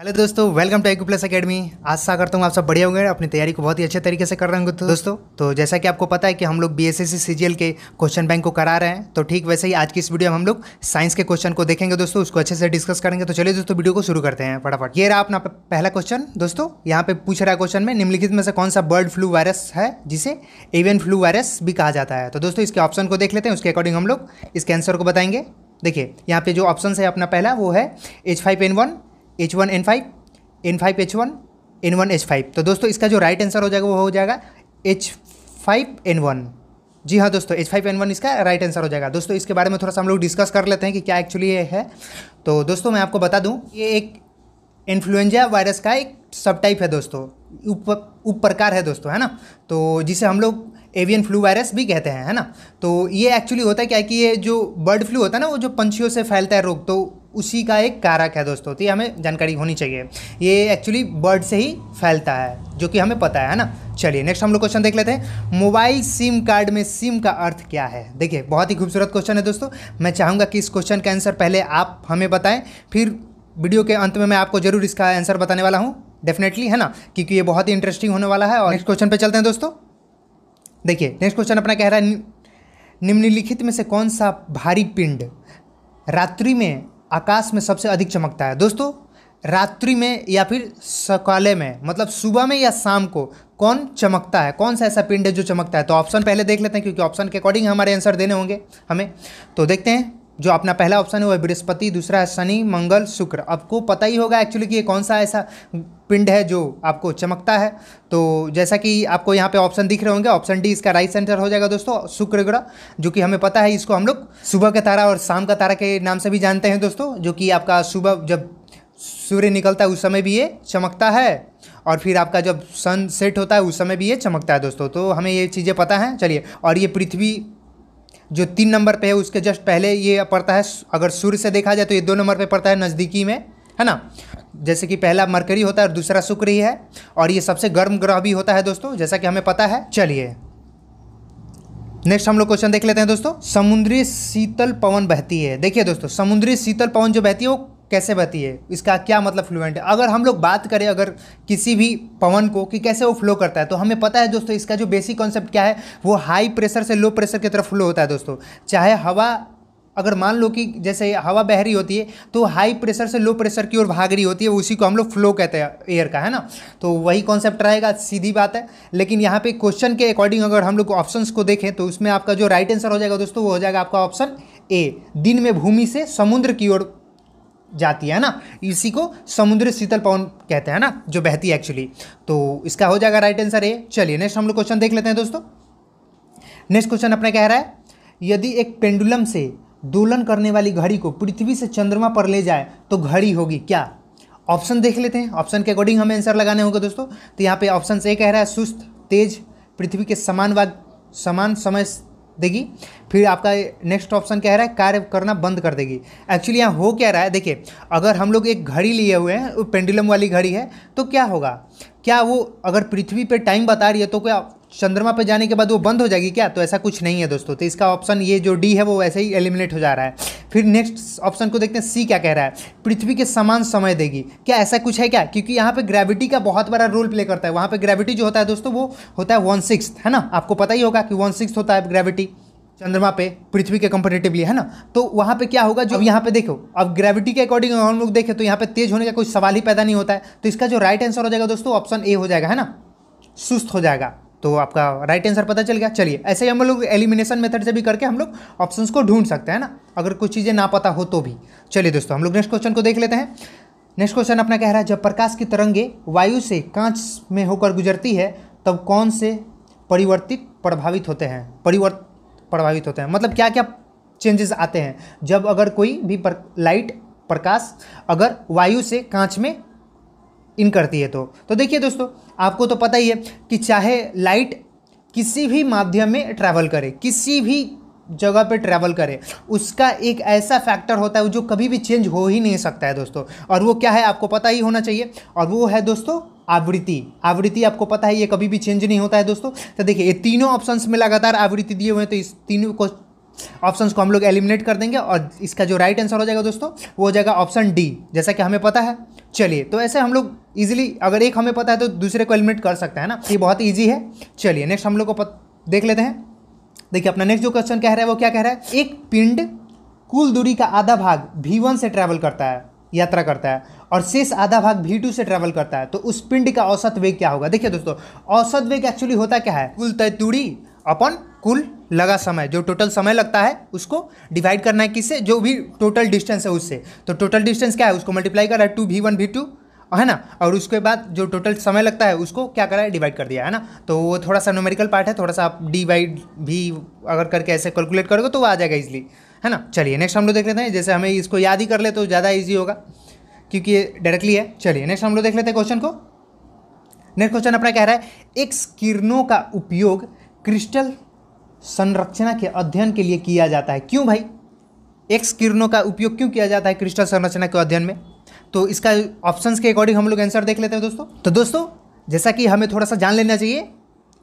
hello दोस्तों welcome to एकू plus academy आशा करता हूँ आप सब बढ़िया होंगे अपनी तैयारी को बहुत ही अच्छे तरीके से कर रहे होंगे तो दोस्तों तो जैसा कि आपको पता है कि हम लोग बी एस के क्वेश्चन बैंक को करा रहे हैं तो ठीक वैसे ही आज की इस वीडियो में हम लोग साइंस के क्वेश्चन को देखेंगे दोस्तों उसको अच्छे से डिस्कस करेंगे तो चलिए दोस्तों वीडियो को शुरू करते हैं फटाफट ये रहा अपना पहला क्वेश्चन दोस्तों यहाँ पे पूछ रहा है क्वेश्चन में निम्नलिखित में से कौन सा बर्ड फ्लू वायरस है जिसे एवियन फ्लू वायरस भी कहा जाता है तो दोस्तों इसके ऑप्शन को देख लेते हैं उसके अकॉर्डिंग हम लोग इसके आंसर को बताएंगे देखिए यहाँ पे जो ऑप्शन है अपना पहला वो है H five N one H one N five N five H one N one H five तो दोस्तों इसका जो राइट आंसर हो जाएगा वो हो जाएगा एच फाइव एन वन जी हाँ दोस्तों एच फाइव एन वन इसका राइट आंसर हो जाएगा दोस्तों इसके बारे में थोड़ा सा हम लोग डिस्कस कर लेते हैं कि क्या एक्चुअली ये है तो दोस्तों मैं आपको बता दूँ ये एक इन्फ्लुएंजा वायरस का एक सब टाइप है दोस्तों उप उप प्रकार है दोस्तों है ना तो जिसे हम लोग एवियन फ्लू वायरस भी कहते हैं है ना तो ये एक्चुअली होता है क्या कि ये जो बर्ड फ्लू होता है ना वो जो पंछियों से फैलता है रोग तो उसी का एक कारक है दोस्तों तो ये हमें जानकारी होनी चाहिए ये एक्चुअली बर्ड से ही फैलता है जो कि हमें पता है ना चलिए नेक्स्ट हम लोग क्वेश्चन देख लेते हैं मोबाइल सिम कार्ड में सिम का अर्थ क्या है देखिए बहुत ही खूबसूरत क्वेश्चन है दोस्तों मैं चाहूँगा कि इस क्वेश्चन का आंसर पहले आप हमें बताएं फिर वीडियो के अंत में मैं आपको जरूर इसका आंसर बताने वाला हूँ डेफिनेटली है ना क्योंकि ये बहुत ही इंटरेस्टिंग होने वाला है और नेक्स्ट क्वेश्चन पे चलते हैं दोस्तों देखिए नेक्स्ट क्वेश्चन अपना कह रहा है निम्नलिखित में से कौन सा भारी पिंड रात्रि में आकाश में सबसे अधिक चमकता है दोस्तों रात्रि में या फिर सकाले में मतलब सुबह में या शाम को कौन चमकता है कौन सा ऐसा पिंड है जो चमकता है तो ऑप्शन पहले देख लेते हैं क्योंकि ऑप्शन के अकॉर्डिंग हमारे आंसर देने होंगे हमें तो देखते हैं जो अपना पहला ऑप्शन है वह बृहस्पति दूसरा है शनि मंगल शुक्र आपको पता ही होगा एक्चुअली कि ये कौन सा ऐसा पिंड है जो आपको चमकता है तो जैसा कि आपको यहाँ पे ऑप्शन दिख रहे होंगे ऑप्शन डी इसका राइट सेंटर हो जाएगा दोस्तों शुक्र ग्रह जो कि हमें पता है इसको हम लोग सुबह का तारा और शाम का तारा के नाम से भी जानते हैं दोस्तों जो कि आपका सुबह जब सूर्य निकलता है उस समय भी ये चमकता है और फिर आपका जब सन सेट होता है उस समय भी ये चमकता है दोस्तों तो हमें ये चीज़ें पता हैं चलिए और ये पृथ्वी जो तीन नंबर पे है उसके जस्ट पहले ये पड़ता है अगर सूर्य से देखा जाए तो ये दो नंबर पे पड़ता है नज़दीकी में है ना जैसे कि पहला मरकरी होता है और दूसरा शुक्र ही है और ये सबसे गर्म ग्रह भी होता है दोस्तों जैसा कि हमें पता है चलिए नेक्स्ट हम लोग क्वेश्चन देख लेते हैं दोस्तों समुद्री शीतल पवन बहती है देखिए दोस्तों समुद्री शीतल पवन जो बहती है वो कैसे बहती है इसका क्या मतलब फ्लुएंट है अगर हम लोग बात करें अगर किसी भी पवन को कि कैसे वो फ्लो करता है तो हमें पता है दोस्तों इसका जो बेसिक कॉन्सेप्ट क्या है वो हाई प्रेशर से लो प्रेशर की तरफ फ्लो होता है दोस्तों चाहे हवा अगर मान लो कि जैसे हवा बह रही होती है तो हाई प्रेशर से लो प्रेशर की ओर भाग रही होती है उसी को हम लोग फ्लो कहते हैं एयर का है ना तो वही कॉन्सेप्ट रहेगा सीधी बात है लेकिन यहाँ पे क्वेश्चन के अकॉर्डिंग अगर हम लोग ऑप्शन को देखें तो उसमें आपका जो राइट आंसर हो जाएगा दोस्तों वो हो जाएगा आपका ऑप्शन ए दिन में भूमि से समुद्र की ओर जाती है ना इसी को समुद्र शीतल पवन कहते हैं ना जो बहती है एक्चुअली तो इसका हो जाएगा राइट आंसर ए चलिए नेक्स्ट हम लोग क्वेश्चन देख लेते हैं दोस्तों नेक्स्ट क्वेश्चन अपना कह रहा है यदि एक पेंडुलम से दोलन करने वाली घड़ी को पृथ्वी से चंद्रमा पर ले जाए तो घड़ी होगी क्या ऑप्शन देख लेते हैं ऑप्शन के अकॉर्डिंग हमें आंसर लगाने होंगे दोस्तों तो यहाँ पे ऑप्शन ए कह रहा है सुस्त तेज पृथ्वी के समान वाद समान समय देगी फिर आपका नेक्स्ट ऑप्शन क्या रहा है कार्य करना बंद कर देगी एक्चुअली यहाँ हो क्या रहा है देखिए अगर हम लोग एक घड़ी लिए हुए हैं पेंडुलम वाली घड़ी है तो क्या होगा क्या वो अगर पृथ्वी पे टाइम बता रही है तो क्या चंद्रमा पर जाने के बाद वो बंद हो जाएगी क्या तो ऐसा कुछ नहीं है दोस्तों तो इसका ऑप्शन ये जो डी है वो वैसे ही एलिमिनेट हो जा रहा है फिर नेक्स्ट ऑप्शन को देखते हैं सी क्या कह रहा है पृथ्वी के समान समय देगी क्या ऐसा कुछ है क्या क्योंकि यहाँ पे ग्रेविटी का बहुत बड़ा रोल प्ले करता है वहाँ पे ग्रेविटी जो होता है दोस्तों वो होता है वन सिक्स है ना आपको पता ही होगा कि वन सिक्स होता है ग्रेविटी चंद्रमा पे पृथ्वी के कंपेरेटिवली है ना तो वहाँ पे क्या होगा जो अब यहाँ पे देखो अब ग्रेविटी के अकॉर्डिंग हम लोग देखें तो यहाँ पे तेज होने का कोई सवाल ही पैदा नहीं होता है तो इसका जो राइट आंसर हो जाएगा दोस्तों ऑप्शन ए हो जाएगा है ना सुस्त हो जाएगा तो आपका राइट आंसर पता चल गया चलिए ऐसे ही हम लोग एलिमिनेशन मेथड से भी करके हम लोग ऑप्शन को ढूंढ सकते हैं ना अगर कुछ चीज़ें ना पता हो तो भी चलिए दोस्तों हम लोग नेक्स्ट क्वेश्चन को देख लेते हैं नेक्स्ट क्वेश्चन अपना कह रहा है जब प्रकाश की तरंगे वायु से कांच में होकर गुजरती है तब कौन से परिवर्तित प्रभावित होते हैं परिवर्त प्रभावित होते हैं मतलब क्या क्या चेंजेस आते हैं जब अगर कोई भी पर, लाइट प्रकाश अगर वायु से कांच में इन करती है तो तो देखिए दोस्तों आपको तो पता ही है कि चाहे लाइट किसी भी माध्यम में ट्रैवल करे किसी भी जगह पे ट्रैवल करे उसका एक ऐसा फैक्टर होता है जो कभी भी चेंज हो ही नहीं सकता है दोस्तों और वो क्या है आपको पता ही होना चाहिए और वो है दोस्तों आवृत्ति आवृत्ति आपको पता है ये कभी भी चेंज नहीं होता है दोस्तों तो देखिए ये तीनों ऑप्शंस में लगातार आवृत्ति दिए हुए हैं तो इस तीनों को ऑप्शंस को हम लोग एलिमिनेट कर देंगे और इसका जो राइट आंसर हो जाएगा दोस्तों वो हो जाएगा ऑप्शन डी जैसा कि हमें पता है चलिए तो ऐसे हम लोग ईजिली अगर एक हमें पता है तो दूसरे को एलिमिनेट कर सकता है ना ये बहुत ईजी है चलिए नेक्स्ट हम लोग को पत... देख लेते हैं देखिए अपना नेक्स्ट जो क्वेश्चन कह रहा है वो क्या कह रहा है एक पिंड कुल दूरी का आधा भाग भी वन से ट्रैवल करता है यात्रा करता है और शेष आधा भाग भी टू से ट्रैवल करता है तो उस पिंड का औसत वेग क्या होगा देखिए दोस्तों औसत वेग एक्चुअली होता क्या है कुल तय दूरी अपन कुल लगा समय जो टोटल समय लगता है उसको डिवाइड करना है किससे जो भी टोटल डिस्टेंस है उससे तो टोटल डिस्टेंस क्या है उसको मल्टीप्लाई कर रहा है टू भी वन भी टू है ना और उसके बाद जो टोटल समय लगता है उसको क्या करा है डिवाइड कर दिया है ना तो वो थोड़ा सा न्यूमेरिकल पार्ट है थोड़ा सा आप डिवाइड भी अगर करके ऐसे कैलकुलेट करोगे तो वो आ जाएगा इजिली है ना चलिए नेक्स्ट हम लोग देख लेते हैं जैसे हमें इसको याद ही कर ले तो ज़्यादा ईजी होगा क्योंकि ये डायरेक्टली है चलिए नेक्स्ट हम लोग देख लेते हैं क्वेश्चन को नेक्स्ट क्वेश्चन अपना कह रहा है एक्स किरणों का उपयोग क्रिस्टल संरचना के अध्ययन के लिए किया जाता है क्यों भाई एक्स किरणों का उपयोग क्यों किया जाता है क्रिस्टल संरचना के अध्ययन में तो इसका ऑप्शंस के अकॉर्डिंग हम लोग आंसर देख लेते हैं दोस्तों तो दोस्तों जैसा कि हमें थोड़ा सा जान लेना चाहिए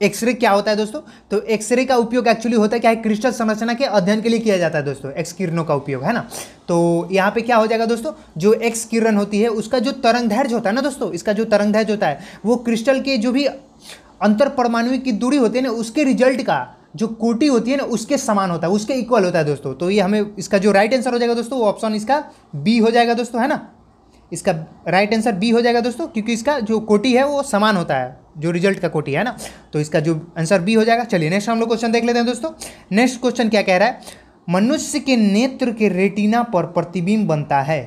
एक्सरे क्या होता है दोस्तों तो एक्सरे का उपयोग एक्चुअली होता है क्या है क्रिस्टल संरचना के अध्ययन के लिए किया जाता है दोस्तों एक्स किरणों का उपयोग है ना तो यहाँ पे क्या हो जाएगा दोस्तों जो एक्स किरण होती है उसका जो तरंग धैर्य होता है ना दोस्तों इसका जो तरंग धैर्य होता है वो क्रिस्टल के जो भी अंतर परमाणु की दूरी होती है ना उसके रिजल्ट का जो कोटी होती है ना उसके समान होता है उसके इक्वल होता है दोस्तों तो ये हमें इसका जो राइट आंसर हो जाएगा दोस्तों वो ऑप्शन इसका बी हो जाएगा दोस्तों है ना इसका राइट आंसर बी हो जाएगा दोस्तों क्योंकि इसका जो कोटी है वो समान होता है जो रिजल्ट का कोटी है ना तो इसका जो आंसर बी हो जाएगा चलिए नेक्स्ट हम लोग क्वेश्चन देख लेते हैं दोस्तों नेक्स्ट क्वेश्चन क्या कह रहा है मनुष्य के नेत्र के रेटिना पर प्रतिबिंब बनता है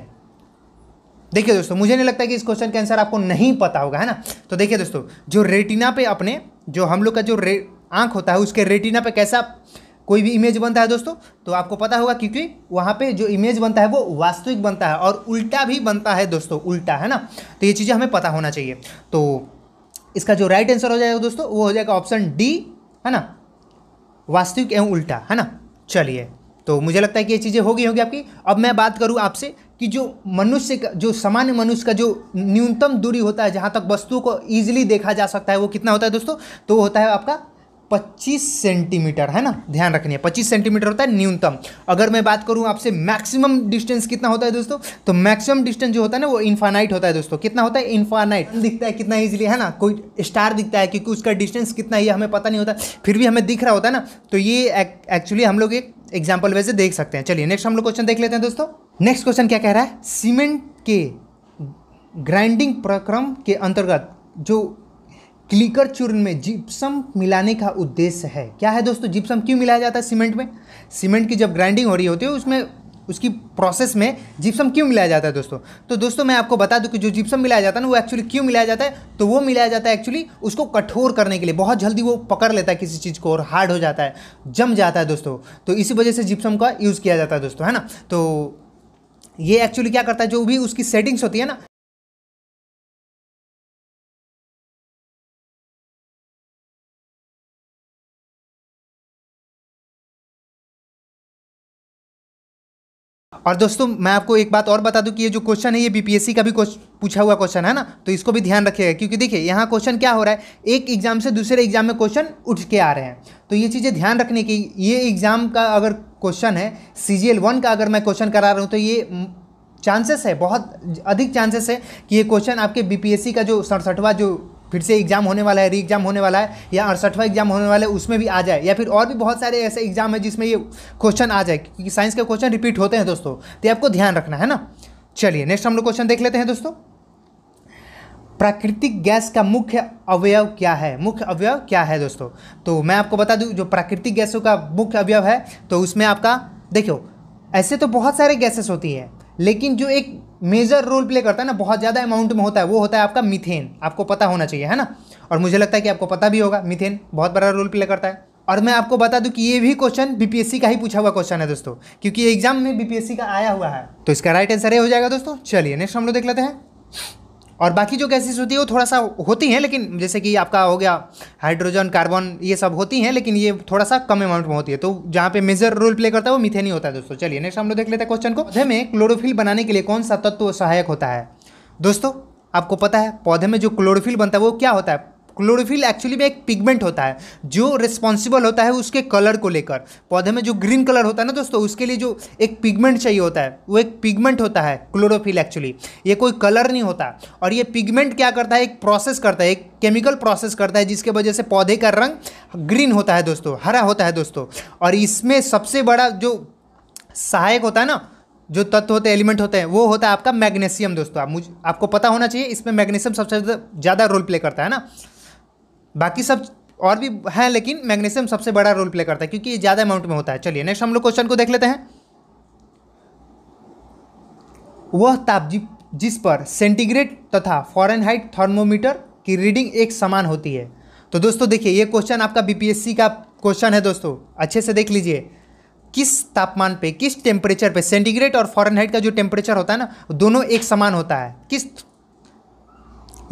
देखिए दोस्तों मुझे नहीं लगता कि इस क्वेश्चन का आंसर आपको नहीं पता होगा है ना तो देखिए दोस्तों जो रेटिना पे अपने जो हम लोग का जो रे होता है उसके रेटिना पे कैसा कोई भी इमेज बनता है दोस्तों तो आपको पता होगा क्योंकि वहाँ पे जो इमेज बनता है वो वास्तविक बनता है और उल्टा भी बनता है दोस्तों उल्टा है ना तो ये चीज़ें हमें पता होना चाहिए तो इसका जो राइट आंसर हो जाएगा दोस्तों वो हो जाएगा ऑप्शन डी है ना वास्तविक एवं उल्टा है ना चलिए तो मुझे लगता है कि ये चीज़ें होगी होगी आपकी अब मैं बात करूँ आपसे कि जो मनुष्य का जो सामान्य मनुष्य का जो न्यूनतम दूरी होता है जहाँ तक वस्तुओं को ईजिली देखा जा सकता है वो कितना होता है दोस्तों तो होता है आपका 25 सेंटीमीटर है ना ध्यान रखनी है 25 सेंटीमीटर होता है न्यूनतम अगर मैं बात करूँ आपसे मैक्सिमम डिस्टेंस कितना होता है दोस्तों तो मैक्सिमम डिस्टेंस जो होता है ना वो इन्फानाइट होता है दोस्तों कितना होता है इन्फानाइट दिखता है कितना ईजिली है ना कोई स्टार दिखता है क्योंकि उसका डिस्टेंस कितना ही हमें पता नहीं होता फिर भी हमें दिख रहा होता है ना तो ये एक्चुअली हम लोग एक एग्जाम्पल वैसे देख सकते हैं चलिए नेक्स्ट हम लोग क्वेश्चन देख लेते हैं दोस्तों नेक्स्ट क्वेश्चन क्या कह रहा है सीमेंट के ग्राइंडिंग प्रक्रम के अंतर्गत जो क्लिकर चूर्ण में जिप्सम मिलाने का उद्देश्य है क्या है दोस्तों जिप्सम क्यों मिलाया जाता है सीमेंट में सीमेंट की जब ग्राइंडिंग हो रही होती है उसमें उसकी प्रोसेस में जिप्सम क्यों मिलाया जाता है दोस्तों तो दोस्तों मैं आपको बता दूं कि जो जिप्सम मिलाया जाता है ना वो एक्चुअली क्यों मिलाया जाता है तो वो मिलाया जाता है एक्चुअली उसको कठोर करने के लिए बहुत जल्दी वो पकड़ लेता है किसी चीज़ को और हार्ड हो जाता है जम जाता है दोस्तों तो इसी वजह से जिप्सम का यूज़ किया जाता है दोस्तों है ना तो ये एक्चुअली क्या करता है जो भी उसकी सेटिंग्स होती है ना और दोस्तों मैं आपको एक बात और बता दूं कि ये जो क्वेश्चन है ये बीपीएससी का भी पूछा हुआ क्वेश्चन है ना तो इसको भी ध्यान रखिएगा क्योंकि देखिए यहाँ क्वेश्चन क्या हो रहा है एक एग्जाम से दूसरे एग्जाम में क्वेश्चन उठ के आ रहे हैं तो ये चीज़ें ध्यान रखने की ये एग्ज़ाम का अगर क्वेश्चन है सी जी वन का अगर मैं क्वेश्चन करा रहा हूँ तो ये चांसेस है बहुत अधिक चांसेस है कि ये क्वेश्चन आपके बी का जो सड़सठवा जो फिर से एग्ज़ाम होने वाला है री एग्ज़ाम होने वाला है या अड़सठवा एग्ज़ाम होने वाला है उसमें भी आ जाए या फिर और भी बहुत सारे ऐसे एग्ज़ाम है जिसमें ये क्वेश्चन आ जाए क्योंकि साइंस के क्वेश्चन रिपीट होते हैं दोस्तों तो आपको ध्यान रखना है ना चलिए नेक्स्ट हम लोग क्वेश्चन देख लेते हैं दोस्तों प्राकृतिक गैस का मुख्य अवयव क्या है मुख्य अवयव क्या है दोस्तों तो मैं आपको बता दूं जो प्राकृतिक गैसों का मुख्य अवयव है तो उसमें आपका देखो ऐसे तो बहुत सारे गैसेस होती हैं लेकिन जो एक मेजर रोल प्ले करता है ना बहुत ज़्यादा अमाउंट में होता है वो होता है आपका मिथेन आपको पता होना चाहिए है ना और मुझे लगता है कि आपको पता भी होगा मिथेन बहुत बड़ा रोल प्ले करता है और मैं आपको बता दूं कि ये भी क्वेश्चन बीपीएससी का ही पूछा हुआ क्वेश्चन है दोस्तों क्योंकि एग्जाम में बीपीएससी का आया हुआ है तो इसका राइट आंसर ये हो जाएगा दोस्तों चलिए नेक्स्ट हम लोग देख लेते हैं और बाकी जो गैसेस होती है वो थोड़ा सा होती हैं लेकिन जैसे कि आपका हो गया हाइड्रोजन कार्बन ये सब होती हैं लेकिन ये थोड़ा सा कम अमाउंट में होती है तो जहाँ पे मेजर रोल प्ले करता है वो मिथेन ही होता है दोस्तों चलिए नेक्स्ट हम लोग देख लेते हैं क्वेश्चन को पौधे में क्लोरोफिल बनाने के लिए कौन सा तत्व सहायक होता है दोस्तों आपको पता है पौधे में जो क्लोरोफिल बनता है वो क्या होता है क्लोरोफिल एक्चुअली में एक पिगमेंट होता है जो रिस्पॉन्सिबल होता है उसके कलर को लेकर पौधे में जो ग्रीन कलर होता है ना दोस्तों उसके लिए जो एक पिगमेंट चाहिए होता है वो एक पिगमेंट होता है क्लोरोफिल एक्चुअली ये कोई कलर नहीं होता और ये पिगमेंट क्या करता है एक प्रोसेस करता है एक केमिकल प्रोसेस करता है जिसके वजह से पौधे का रंग ग्रीन होता है दोस्तों हरा होता है दोस्तों और इसमें सबसे बड़ा जो सहायक होता है ना जो तत्व होते हैं एलिमेंट होते हैं वो होता है आपका मैग्नीशियम दोस्तों आप मुझे आपको पता होना चाहिए इसमें मैग्नीशियम सबसे ज़्यादा रोल प्ले करता है ना बाकी सब और भी है लेकिन मैग्नीशियम सबसे बड़ा रोल प्ले करता है क्योंकि ये ज़्यादा अमाउंट में होता है चलिए नेक्स्ट हम लोग क्वेश्चन को देख लेते हैं वह ताप जि जिस पर सेंटीग्रेड तथा फॉरन थर्मोमीटर की रीडिंग एक समान होती है तो दोस्तों देखिए ये क्वेश्चन आपका बीपीएससी का क्वेश्चन है दोस्तों अच्छे से देख लीजिए किस तापमान पे किस टेम्परेचर पे सेंटीग्रेड और फॉरनहाइट का जो टेम्परेचर होता है ना दोनों एक समान होता है किस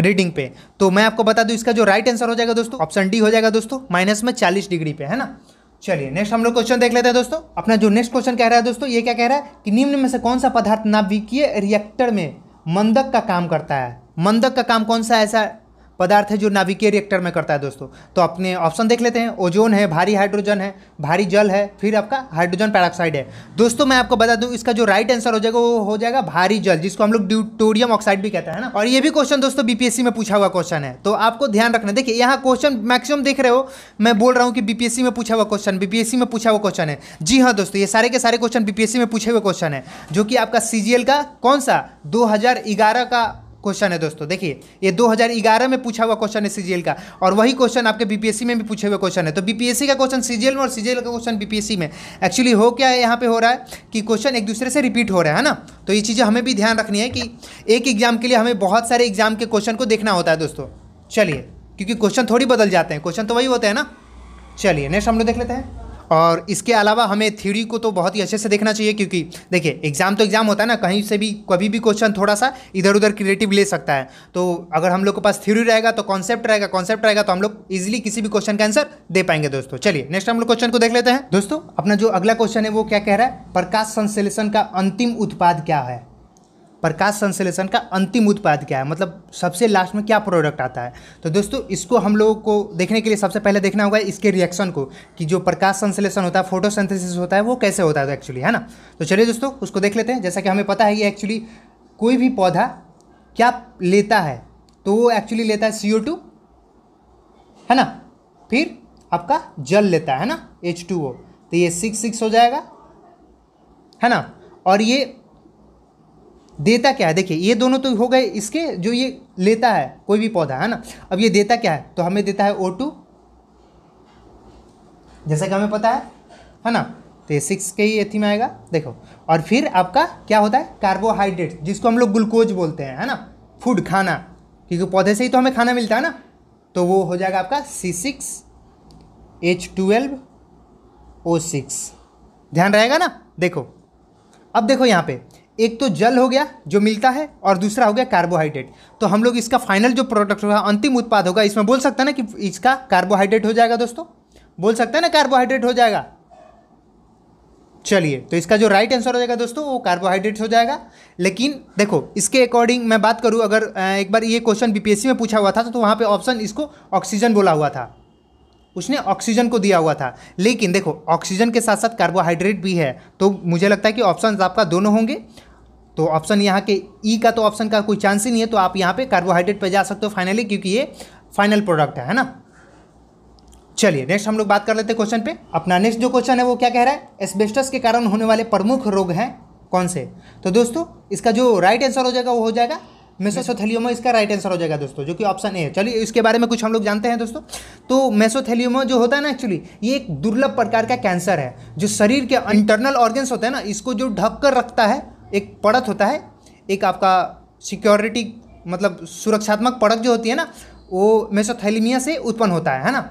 रीडिंग पे तो मैं आपको बता दूं इसका जो राइट आंसर हो जाएगा दोस्तों ऑप्शन डी हो जाएगा दोस्तों माइनस में चालीस डिग्री पे है ना चलिए नेक्स्ट हम लोग क्वेश्चन देख लेते हैं दोस्तों अपना जो नेक्स्ट क्वेश्चन कह रहा है दोस्तों ये क्या कह रहा है कि निम्न में से कौन सा पदार्थ नाभिकीय रिएक्टर में मंदक का काम करता है मंदक का काम कौन सा ऐसा पदार्थ है जो नाभिकीय रिएक्टर में करता है दोस्तों तो अपने ऑप्शन देख लेते हैं ओजोन है भारी हाइड्रोजन है भारी जल है फिर आपका हाइड्रोजन पैराक्साइड है दोस्तों मैं आपको बता दूं इसका जो राइट आंसर हो जाएगा वो हो जाएगा भारी जल जिसको हम लोग ड्यूटोरियम ऑक्साइड भी कहते हैं ना और ये भी क्वेश्चन दोस्तों बीपीएससी में पूछा हुआ क्वेश्चन है तो आपको ध्यान रखना देखिए यहाँ क्वेश्चन मैक्सिमम देख रहे हो मैं बोल रहा हूँ कि बीपीएससी में पूछा हुआ क्वेश्चन बीपीएससी में पूछा हुआ क्वेश्चन है जी हाँ दोस्तों ये सारे के सारे क्वेश्चन बीपीएससी में पूछे हुए क्वेश्चन है जो कि आपका सीजीएल का कौन सा दो का क्वेश्चन है दोस्तों देखिए ये 2011 में पूछा हुआ क्वेश्चन है सीजीएल का और वही क्वेश्चन आपके बीपीएससी में भी पूछे हुए क्वेश्चन है तो बीपीएससी का क्वेश्चन सीजीएल में और सीजीएल का क्वेश्चन बीपीएससी में एक्चुअली हो क्या है यहाँ पे हो रहा है कि क्वेश्चन एक दूसरे से रिपीट हो रहा है ना तो ये चीज़ें हमें भी ध्यान रखनी है कि एक एग्जाम के लिए हमें बहुत सारे एग्जाम के क्वेश्चन को देखना होता है दोस्तों चलिए क्योंकि क्वेश्चन थोड़ी बदल जाते हैं क्वेश्चन तो वही होते हैं ना चलिए नेक्स्ट हम लोग देख लेते हैं और इसके अलावा हमें थ्योरी को तो बहुत ही अच्छे से देखना चाहिए क्योंकि देखिए एग्ज़ाम तो एग्ज़ाम होता है ना कहीं से भी कभी भी क्वेश्चन थोड़ा सा इधर उधर क्रिएटिव ले सकता है तो अगर हम लोग के पास थ्योरी रहेगा तो कॉन्सेप्ट रहेगा कॉन्सेप्ट रहेगा तो हम लोग इजिली किसी भी क्वेश्चन का आंसर दे पाएंगे दोस्तों चलिए नेक्स्ट हम लोग क्वेश्चन को देख लेते हैं दोस्तों अपना जो अगला क्वेश्चन है वो क्या कह रहा है प्रकाश संश्लेषण का अंतिम उत्पाद क्या है प्रकाश संश्लेषण का अंतिम उत्पाद क्या है मतलब सबसे लास्ट में क्या प्रोडक्ट आता है तो दोस्तों इसको हम लोगों को देखने के लिए सबसे पहले देखना होगा इसके रिएक्शन को कि जो प्रकाश संश्लेषण होता है फोटोसेंथेसिस होता है वो कैसे होता है एक्चुअली है ना तो चलिए दोस्तों उसको देख लेते हैं जैसा कि हमें पता है कि एक्चुअली कोई भी पौधा क्या लेता है तो वो एक्चुअली लेता है सी है ना फिर आपका जल लेता है ना एच तो ये सिक्स सिक्स हो जाएगा है ना और ये देता क्या है देखिए ये दोनों तो हो गए इसके जो ये लेता है कोई भी पौधा है ना अब ये देता क्या है तो हमें देता है ओ टू जैसा कि हमें पता है है ना तो ये सिक्स के ही एथी में आएगा देखो और फिर आपका क्या होता है कार्बोहाइड्रेट जिसको हम लोग ग्लूकोज बोलते हैं है ना फूड खाना क्योंकि पौधे से ही तो हमें खाना मिलता है ना तो वो हो जाएगा आपका C six H twelve O six ध्यान रहेगा ना देखो अब देखो यहाँ पे एक तो जल हो गया जो मिलता है और दूसरा हो गया कार्बोहाइड्रेट तो हम लोग इसका फाइनल जो प्रोडक्ट होगा अंतिम उत्पाद होगा इसमें बोल सकते हैं ना कि इसका कार्बोहाइड्रेट हो जाएगा दोस्तों बोल सकते हैं ना कार्बोहाइड्रेट हो जाएगा चलिए तो इसका जो राइट आंसर हो जाएगा दोस्तों वो कार्बोहाइड्रेट हो जाएगा लेकिन देखो इसके अकॉर्डिंग मैं बात करूँ अगर एक बार ये क्वेश्चन बीपीएससी में पूछा हुआ था तो, तो वहाँ पे ऑप्शन इसको ऑक्सीजन बोला हुआ था उसने ऑक्सीजन को दिया हुआ था लेकिन देखो ऑक्सीजन के साथ साथ कार्बोहाइड्रेट भी है तो मुझे लगता है कि ऑप्शन आपका दोनों होंगे तो ऑप्शन यहाँ के ई e का तो ऑप्शन का कोई चांस ही नहीं है तो आप यहाँ पे कार्बोहाइड्रेट पे जा सकते हो फाइनली क्योंकि ये फाइनल प्रोडक्ट है है ना चलिए नेक्स्ट हम लोग बात कर लेते हैं क्वेश्चन पे अपना नेक्स्ट जो क्वेश्चन है वो क्या कह रहा है एस्बेस्टस के कारण होने वाले प्रमुख रोग हैं कौन से तो दोस्तों इसका जो राइट आंसर हो जाएगा वो हो जाएगा मेसोथेलियोमा इसका राइट आंसर हो जाएगा दोस्तों जो कि ऑप्शन ए है चलिए इसके बारे में कुछ हम लोग जानते हैं दोस्तों तो मेसोथेलियोमा जो होता है ना एक्चुअली ये एक दुर्लभ प्रकार का कैंसर है जो शरीर के इंटरनल ऑर्गन्स होते हैं ना इसको जो ढक कर रखता है एक पड़त होता है एक आपका सिक्योरिटी मतलब सुरक्षात्मक पड़त जो होती है ना वो मेसोथैलिमिया से उत्पन्न होता है है ना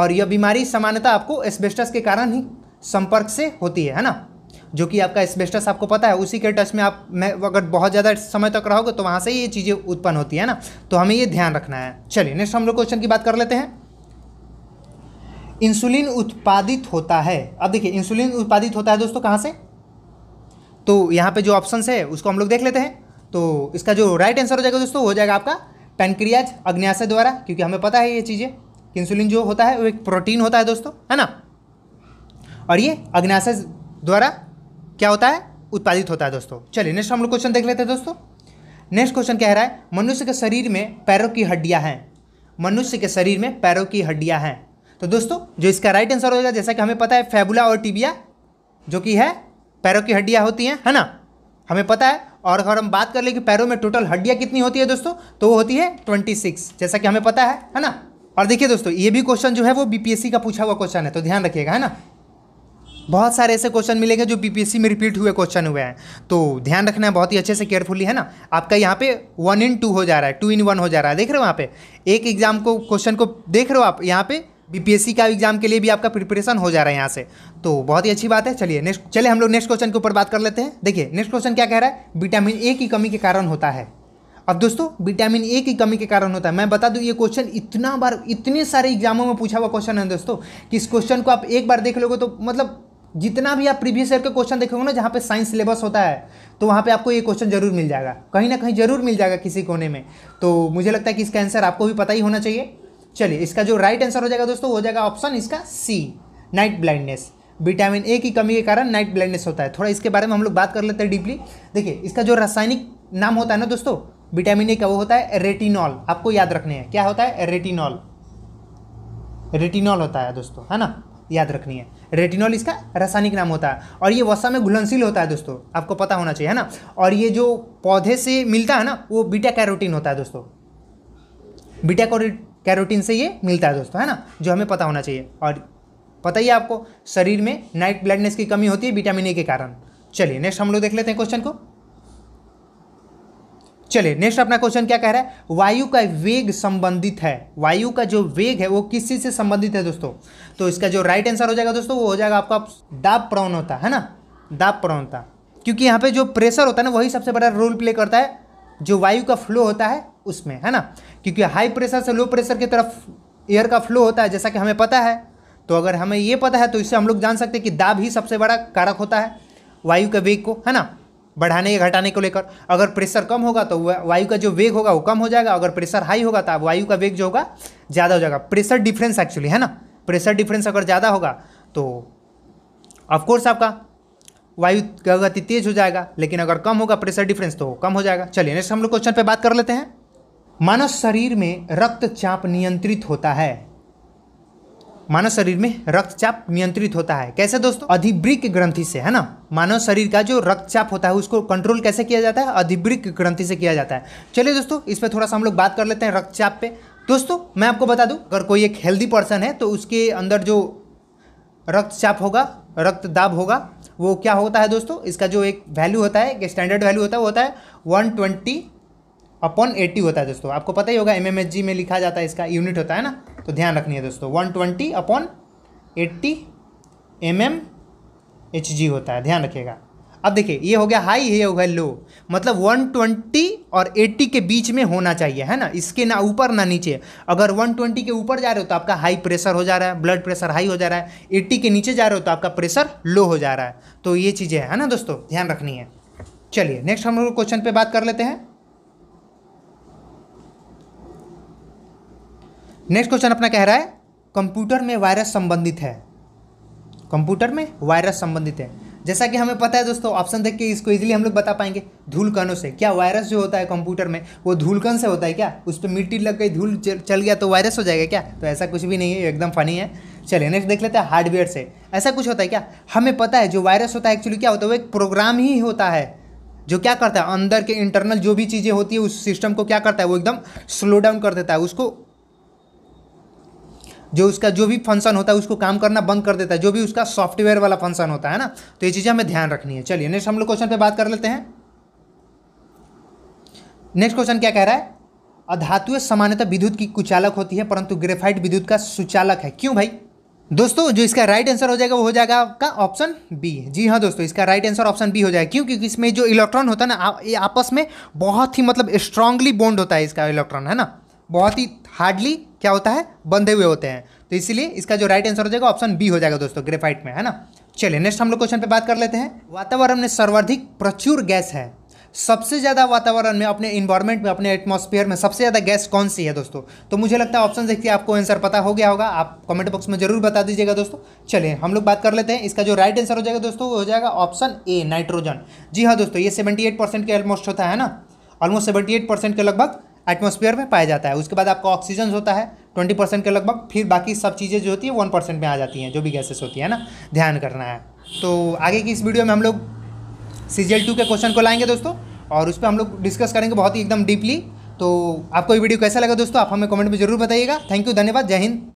और यह बीमारी सामान्यतः आपको एस्बेस्टस के कारण ही संपर्क से होती है है ना जो कि आपका एस्बेस्टस आपको पता है उसी के टच में आप मैं अगर बहुत ज़्यादा समय तक रहोगे तो वहाँ से ये चीज़ें उत्पन्न होती है ना तो हमें ये ध्यान रखना है चलिए नेक्स्ट हम लोग क्वेश्चन की बात कर लेते हैं इंसुलिन उत्पादित होता है अब देखिए इंसुलिन उत्पादित होता है दोस्तों कहाँ से तो यहाँ पे जो ऑप्शन है उसको हम लोग देख लेते हैं तो इसका जो राइट आंसर हो जाएगा दोस्तों हो जाएगा आपका पेनक्रियाज अग्न्याशय द्वारा क्योंकि हमें पता है ये चीज़ें इंसुलिन जो होता है वो एक प्रोटीन होता है दोस्तों है ना और ये अग्न्याशय द्वारा क्या होता है उत्पादित होता है दोस्तों चलिए नेक्स्ट हम लोग क्वेश्चन देख लेते हैं दोस्तों नेक्स्ट क्वेश्चन कह रहा है मनुष्य के शरीर में पैरों की हड्डियाँ हैं मनुष्य के शरीर में पैरों की हड्डियाँ हैं तो दोस्तों जो इसका राइट आंसर होगा जैसा कि हमें पता है फेबुला और टिबिया जो कि है पैरों की हड्डियाँ होती हैं है ना हमें पता है और अगर हम बात कर ले कि पैरों में टोटल हड्डियाँ कितनी होती है दोस्तों तो वो होती है ट्वेंटी सिक्स जैसा कि हमें पता है है ना और देखिए दोस्तों ये भी क्वेश्चन जो है वो बीपीएससी का पूछा हुआ क्वेश्चन है तो ध्यान रखिएगा है ना बहुत सारे ऐसे क्वेश्चन मिलेंगे जो बीपीएससी में रिपीट हुए क्वेश्चन हुए हैं तो ध्यान रखना है बहुत ही अच्छे से केयरफुली है ना आपका यहाँ पे वन इन टू हो जा रहा है टू इन वन हो जा रहा है देख रहे हो वहाँ पे एक एग्जाम को क्वेश्चन को देख रहे हो आप यहाँ पे बीपीएससी का एग्जाम के लिए भी आपका प्रिपरेशन हो जा रहा है यहाँ से तो बहुत ही अच्छी बात है चलिए नेक्स्ट चले हम लोग नेक्स्ट क्वेश्चन के ऊपर बात कर लेते हैं देखिए नेक्स्ट क्वेश्चन क्या कह रहा है विटामिन ए की कमी के कारण होता है अब दोस्तों विटामिन ए की कमी के कारण होता है मैं बता दूं ये क्वेश्चन इतना बार इतने सारे एग्जामों में पूछा हुआ क्वेश्चन है दोस्तों कि इस क्वेश्चन को आप एक बार देख लोगे तो मतलब जितना भी आप प्रीवियस ईयर के क्वेश्चन देखोगे ना जहाँ पे साइंस सिलेबस होता है तो वहाँ पे आपको ये क्वेश्चन जरूर मिल जाएगा कहीं ना कहीं जरूर मिल जाएगा किसी कोने में तो मुझे लगता है कि इसका आंसर आपको भी पता ही होना चाहिए चलिए इसका जो राइट आंसर हो जाएगा दोस्तों हो जाएगा ऑप्शन इसका C night blindness vitamin A की कमी के कारण नाइट ब्लाइंडनेस होता है थोड़ा इसके बारे में हम लोग बात कर लेते हैं डीपली देखिए इसका जो रासायनिक नाम होता है ना दोस्तों विटामिन ए का वो होता है रेटिनॉल आपको याद रखने है क्या होता है रेटिनॉल रेटिनॉल होता है दोस्तों है ना याद रखनी है रेटिनॉल इसका रासायनिक नाम होता है और ये वसा में घुलनशील होता है दोस्तों आपको पता होना चाहिए है ना और ये जो पौधे से मिलता है ना वो बीटा कैरोटीन होता है दोस्तों बीटा कैरोटीन से ये मिलता है दोस्तों है ना जो हमें पता होना चाहिए और पता ही आपको शरीर में नाइट ब्लडनेस की कमी होती है विटामिन ए के कारण चलिए नेक्स्ट हम लोग देख लेते हैं क्वेश्चन को चलिए नेक्स्ट अपना क्वेश्चन क्या कह रहा है वायु का वेग संबंधित है वायु का जो वेग है वो किस चीज से संबंधित है दोस्तों तो इसका जो राइट आंसर हो जाएगा दोस्तों वो हो जाएगा आपका दाब होता है ना दाब प्रवणता क्योंकि यहाँ पे जो प्रेशर होता है ना वही सबसे बड़ा रोल प्ले करता है जो वायु का फ्लो होता है उसमें है ना क्योंकि हाई प्रेशर से लो प्रेशर की तरफ एयर का फ्लो होता है जैसा कि हमें पता है तो अगर हमें ये पता है तो इससे हम लोग जान सकते हैं कि दाब ही सबसे बड़ा कारक होता है वायु के वेग को है ना बढ़ाने या घटाने को लेकर अगर प्रेशर कम होगा तो वायु का जो वेग होगा वो कम हो जाएगा अगर प्रेशर हाई होगा तो वायु का वेग जो होगा ज़्यादा हो जाएगा प्रेशर डिफरेंस एक्चुअली है ना प्रेशर डिफरेंस अगर ज़्यादा होगा तो ऑफकोर्स आपका वायु का गति तेज हो जाएगा लेकिन अगर कम होगा प्रेशर डिफरेंस तो कम हो जाएगा चलिए नेक्स्ट हम लोग क्वेश्चन पे बात कर लेते हैं मानव शरीर में रक्तचाप नियंत्रित होता है मानव शरीर में रक्तचाप नियंत्रित होता है कैसे दोस्तों अधिब्रिक ग्रंथि से है ना मानव शरीर का जो रक्तचाप होता है उसको कंट्रोल कैसे किया जाता है अधिब्रिक ग्रंथि से किया जाता है चलिए दोस्तों इस पर थोड़ा सा हम लोग बात कर लेते हैं रक्तचाप पे दोस्तों मैं आपको बता दूं अगर कोई एक हेल्दी पर्सन है तो उसके अंदर जो रक्तचाप होगा रक्तदाब होगा वो क्या होता है दोस्तों इसका जो एक वैल्यू होता है एक स्टैंडर्ड वैल्यू होता है वो होता है वन ट्वेंटी अपॉन एट्टी होता है दोस्तों आपको पता ही होगा एम में लिखा जाता है इसका यूनिट होता है ना तो ध्यान रखनी है दोस्तों one twenty upon eighty M M H G होता है ध्यान रखिएगा अब देखिए ये हो गया हाई ये हो गया लो मतलब 120 और 80 के बीच में होना चाहिए है ना इसके ना ऊपर ना नीचे अगर 120 के ऊपर जा रहे हो तो आपका हाई प्रेशर हो जा रहा है ब्लड प्रेशर हाई हो जा रहा है 80 के नीचे जा रहे हो तो आपका प्रेशर लो हो जा रहा है तो ये चीज़ें है ना दोस्तों ध्यान रखनी है चलिए नेक्स्ट हम लोग क्वेश्चन पर बात कर लेते हैं नेक्स्ट क्वेश्चन अपना कह रहा है कंप्यूटर में वायरस संबंधित है कंप्यूटर में वायरस संबंधित है जैसा कि हमें पता है दोस्तों ऑप्शन देख के इसको इजीली हम लोग बता पाएंगे धूलकणों से क्या वायरस जो होता है कंप्यूटर में वो धूलकण से होता है क्या उस पर मिट्टी लग गई धूल चल गया तो वायरस हो जाएगा क्या तो ऐसा कुछ भी नहीं है एकदम फनी है चलिए नेक्स्ट देख लेते हैं हार्डवेयर से ऐसा कुछ होता है क्या हमें पता है जो वायरस होता है एक्चुअली क्या होता है वो एक प्रोग्राम ही होता है जो क्या करता है अंदर के इंटरनल जो भी चीज़ें होती है उस सिस्टम को क्या करता है वो एकदम स्लो डाउन कर देता है उसको जो उसका जो भी फंक्शन होता है उसको काम करना बंद कर देता है जो भी उसका सॉफ्टवेयर वाला फंक्शन होता है ना तो ये चीज़ें हमें ध्यान रखनी है चलिए नेक्स्ट हम लोग क्वेश्चन पे बात कर लेते हैं नेक्स्ट क्वेश्चन क्या कह रहा है अधातु सामान्यतः विद्युत की कुचालक होती है परंतु ग्रेफाइट विद्युत का सुचालक है क्यों भाई दोस्तों जो इसका राइट आंसर हो जाएगा वो हो जाएगा आपका ऑप्शन बी जी हाँ दोस्तों इसका राइट आंसर ऑप्शन बी हो जाएगा क्यों क्योंकि इसमें जो इलेक्ट्रॉन होता है ना ये आपस में बहुत ही मतलब स्ट्रांगली बॉन्ड होता है इसका इलेक्ट्रॉन है ना बहुत ही हार्डली क्या होता है बंधे हुए होते हैं तो इसीलिए इसका जो राइट आंसर हो जाएगा ऑप्शन बी हो जाएगा दोस्तों ग्रेफाइट में है ना चलिए नेक्स्ट हम लोग क्वेश्चन पे बात कर लेते हैं वातावरण में सर्वाधिक प्रचुर गैस है सबसे ज़्यादा वातावरण में अपने इन्वायरमेंट में अपने एटमॉस्फेयर में सबसे ज़्यादा गैस कौन सी है दोस्तों तो मुझे लगता है ऑप्शन देखिए आपको आंसर पता हो गया होगा आप कमेंट बॉक्स में जरूर बता दीजिएगा दोस्तों चलिए हम लोग बात कर लेते हैं इसका जो राइट आंसर हो जाएगा दोस्तों वो हो जाएगा ऑप्शन ए नाइट्रोजन जी हाँ दोस्तों ये सेवेंटी एट परसेंट के ऑलमोस्ट होता है ना ऑलमोस्ट सेवेंटी एट परसेंट के लगभग एटमोसफियर में पाया जाता है उसके बाद आपका ऑक्सीजन होता है ट्वेंटी परसेंट के लगभग फिर बाकी सब चीज़ें जो होती है वन परसेंट में आ जाती हैं जो भी गैसेस होती है ना ध्यान करना है तो आगे की इस वीडियो में हम लोग सी टू के क्वेश्चन को लाएंगे दोस्तों और उस पर हम लोग डिस्कस करेंगे बहुत ही एकदम डीपली तो आपको ये वीडियो कैसा लगा दोस्तों आप हमें कमेंट में जरूर बताइएगा थैंक यू धन्यवाद जय हिंद